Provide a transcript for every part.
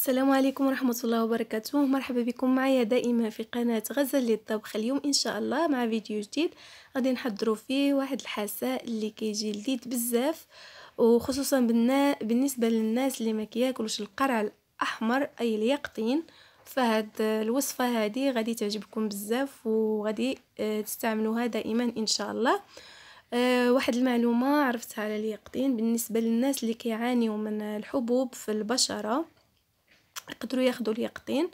السلام عليكم ورحمة الله وبركاته مرحبا بكم معايا دائما في قناة غزل للطبخ اليوم إن شاء الله مع فيديو جديد غادي نحضروا فيه واحد الحساء اللي كيجي لذيذ بزاف وخصوصا بالنسبة للناس اللي ما كياكلوش القرع الأحمر أي اليقطين فهاد الوصفة هذه غادي تعجبكم بزاف وغادي آه، تستعملوها دائما إن شاء الله أه واحد المعلومة عرفتها على اليقطين بالنسبة للناس اللي كيعانيو من الحبوب في البشرة يقدروا ياخذوا اليقطين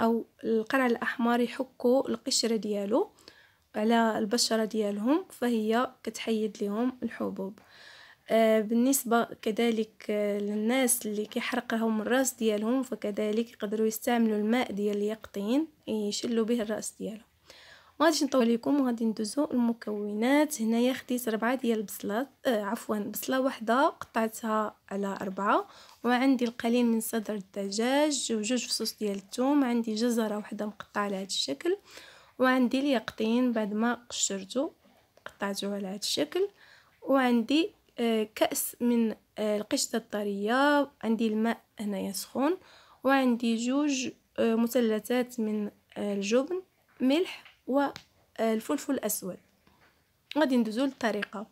او القرع الاحمر يحكوا القشره ديالو على البشره ديالهم فهي كتحيد لهم الحبوب آه بالنسبه كذلك آه، للناس اللي كيحرق لهم الراس ديالهم فكذلك يقدروا يستعملوا الماء ديال اليقطين يشلوا به الراس ديالهم ما غاديش نطول لكم وغادي ندوزو المكونات هنايا خديت ربعة ديال البصلات آه عفوا بصله واحده قطعتها على أربعة وعندي القليل من صدر الدجاج وجوج فصوص ديال الثوم عندي جزره واحده مقطعه على هذا الشكل وعندي اليقطين بعد ما قشرته قطعته على هذا الشكل وعندي آه كأس من آه القشطة الطرية عندي الماء هنايا سخون وعندي جوج آه، مثلثات من آه، الجبن ملح والفلفل آه، الأسود غادي ندوزو للطريقة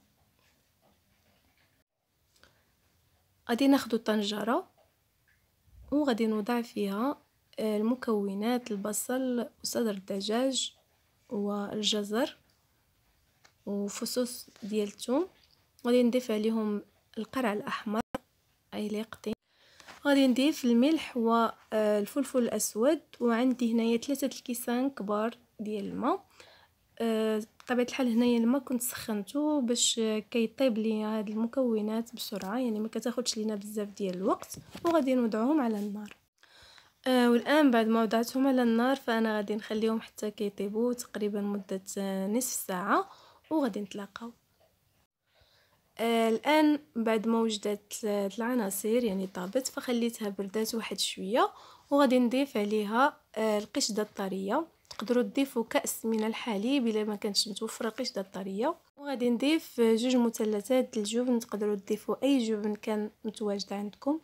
غادي ناخدو الطنجره وغادي نوضع فيها آه، المكونات البصل وصدر الدجاج والجزر وفصوص ديال الثوم غادي نضيف عليهم القرع الاحمر اي ليقطين غادي نضيف الملح والفلفل آه، الاسود وعندي هنايا ثلاثه الكيسان كبار ديال الماء آه، بطبيعه الحال هنايا الماء كنت سخنته باش كيطيب ليا هاد المكونات بسرعه يعني ما كتاخذش لينا بزاف ديال الوقت وغادي نوضعهم على النار آه والان بعد ما وضعتهم على النار فانا غادي نخليهم حتى كيطيبوا تقريبا مده نصف ساعه وغادي نتلاقاو آه الان بعد ما وجدت العناصر يعني طابت فخليتها بردات واحد شويه وغادي نضيف عليها آه القشده الطريه تقدروا تضيفوا كاس من الحليب الا ما كانش متوفر قشده الطريه وغادي نضيف جوج مثلثات الجبن تقدروا تضيفوا اي جبن كان متواجد عندكم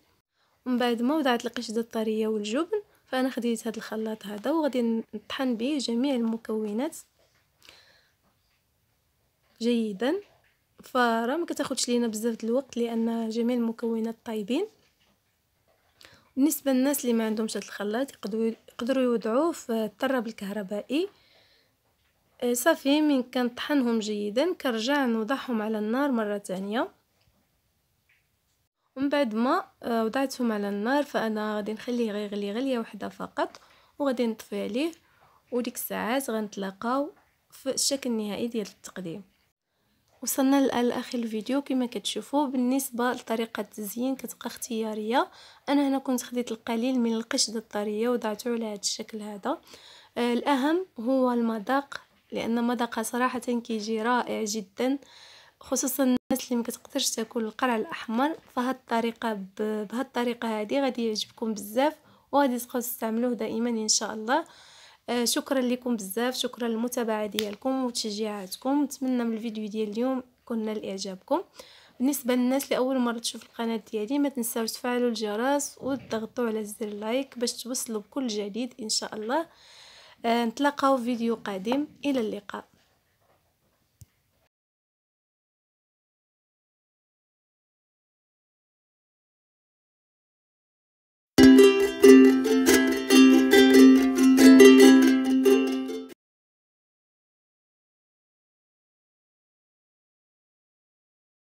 ومن بعد ما وضعت القشده الطريه والجبن فانا خديت هذا الخلاط هذا وغادي نطحن به جميع المكونات جيدا فراه ما كتاخذش لينا بزاف الوقت لان جميع المكونات طايبين بالنسبه للناس اللي ما عندهمش هذا الخلاط يقدروا يقدروا يوضعوه في الطراب الكهربائي آه، صافي من كنطحنهم جيدا كنرجع نوضعهم على النار مره ثانيه ومن بعد ما آه، وضعتهم على النار فانا غادي نخليه غيغلي غليه وحده فقط وغادي نطفي عليه وديك الساعات غنتلاقاو في الشكل النهائي ديال التقديم وصلنا لاخر الفيديو كما كتشوفوا بالنسبه لطريقه التزيين كتبقى اختياريه انا هنا كنت خديت القليل من القشد الطريه وضعته على هذا الشكل هذا آه الاهم هو المذاق لان مذاقها صراحه كيجي رائع جدا خصوصا الناس اللي ما كتقدرش تاكل القرع الاحمر فهاد الطريقه بهاد الطريقه هذه غادي يعجبكم بزاف وغادي تبقاو تستعملوه دائما ان شاء الله آه، شكرا لكم بزاف شكرا للمتابعه ديالكم وتشجيعاتكم نتمنى من الفيديو ديال اليوم يكون نال اعجابكم بالنسبه للناس لاول مره تشوف القناه ديالي ما تنساوش تفعلوا الجرس وتضغطوا على زر لايك باش توصلوا بكل جديد ان شاء الله آه، نتلاقاو فيديو قادم الى اللقاء